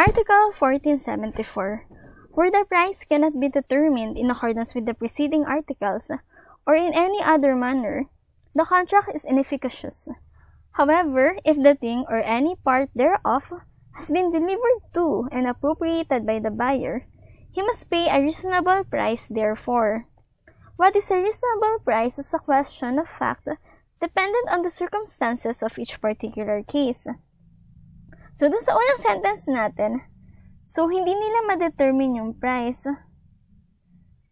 Article 1474. Where the price cannot be determined in accordance with the preceding articles or in any other manner, the contract is inefficacious. However, if the thing or any part thereof has been delivered to and appropriated by the buyer, he must pay a reasonable price therefore. What is a reasonable price is a question of fact dependent on the circumstances of each particular case. So, dun sa unang sentence natin, so, hindi nila ma-determine yung price.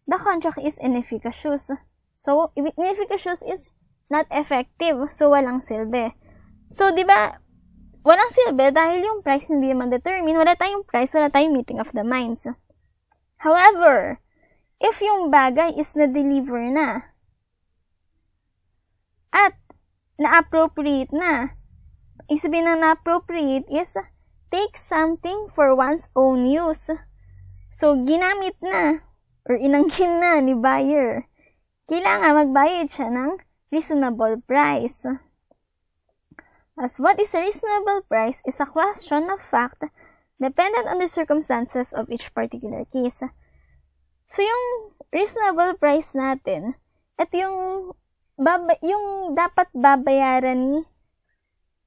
The contract is inefficacious. So, inefficacious is not effective. So, walang silbi. So, di ba, walang silbi dahil yung price hindi naman determine. Wala tayong price, wala tayong meeting of the minds. However, if yung bagay is na-deliver na, at na-appropriate na, Ibig na-appropriate is take something for one's own use. So, ginamit na or inangkin na ni buyer. Kailangan magbayad siya ng reasonable price. As what is a reasonable price is a question of fact dependent on the circumstances of each particular case. So, yung reasonable price natin, ito yung, baba, yung dapat babayaran ni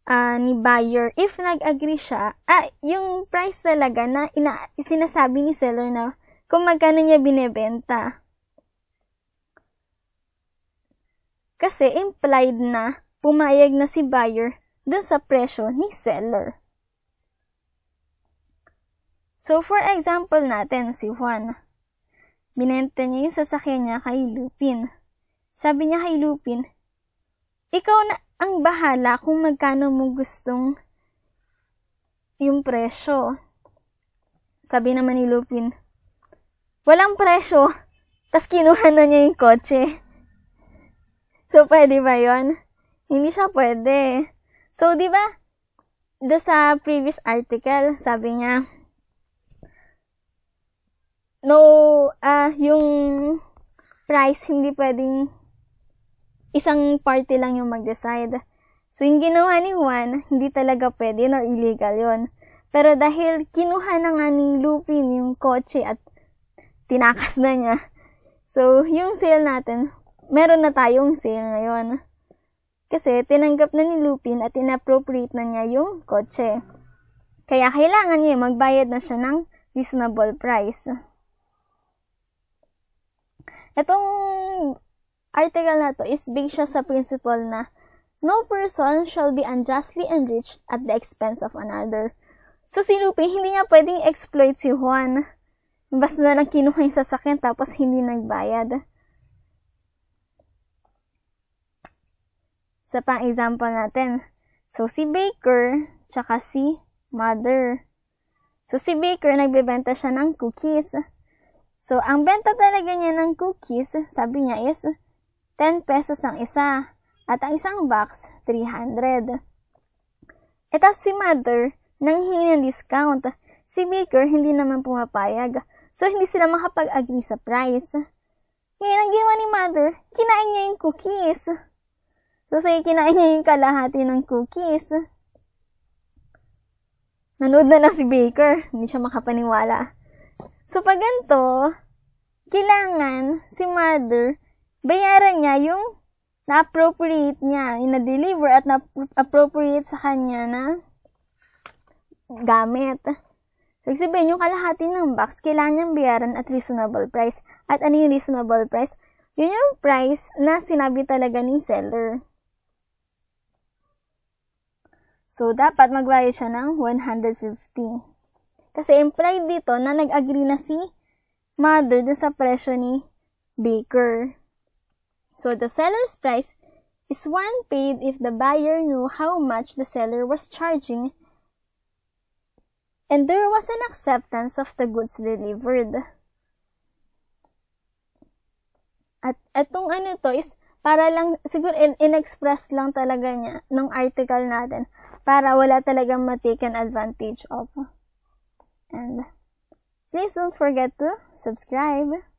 uh, ni buyer if nag-agree siya, ah, yung price talaga na ina- sinasabi ni seller na kung magkano niya binebenta. Kasi implied na pumayag na si buyer dun sa presyo ni seller. So, for example natin, si Juan. Binenta niya yung sasakyan niya kay Lupin. Sabi niya kay Lupin, ikaw na ang bahala kung magkano mo gustong yung presyo. Sabi naman ni Lupin, walang presyo, tas kinuha na niya yung kotse. So, pwede ba yon? Hindi siya pwede. So, di ba, do sa previous article, sabi niya, no, ah, uh, yung price hindi pwedeng isang party lang yung mag-decide. So, yung ginawa ni Juan, hindi talaga pwede, no? Illegal yon Pero dahil kinuha na nga ni Lupin yung kotse at tinakas na niya. So, yung sale natin, meron na tayong sale ngayon. Kasi tinanggap na ni Lupin at inappropriate na niya yung kotse. Kaya kailangan niya magbayad na siya ng reasonable price. Itong article na to is big siya sa principle na no person shall be unjustly enriched at the expense of another. So, si Lupin, hindi niya pwedeng exploit si Juan. Basta na lang kinuha yung sasakyan tapos hindi nagbayad. Sa pang-example natin, so si Baker, tsaka si Mother. So si Baker, nagbebenta siya ng cookies. So, ang benta talaga niya ng cookies, sabi niya is 10 pesos ang isa at ang isang box, 300. Etas si mother, nang hingi ng discount. Si baker hindi naman pumapayag, so hindi sila makapag-agree sa price. Ngayon ang ginawa ni mother, kinain niya yung cookies. So sa'yo, kinain niya yung kalahati ng cookies. Nanood na lang si Baker. Hindi siya makapaniwala. So, pag ganito, kailangan si mother bayaran niya yung na-appropriate niya, yung na-deliver at na-appropriate sa kanya na gamit. So, sabihin yung kalahati ng box, kailangan niyang bayaran at reasonable price. At ano yung reasonable price? Yun yung price na sinabi talaga ni seller. So, dapat magbayad siya ng 150. Kasi implied dito na nag-agree na si mother dun sa presyo ni baker. So the seller's price is one paid if the buyer knew how much the seller was charging and there was an acceptance of the goods delivered. At etong ano to is para lang siguro in, in-express lang talaga niya ng article natin para wala talagang mataken advantage of. And please don't forget to subscribe.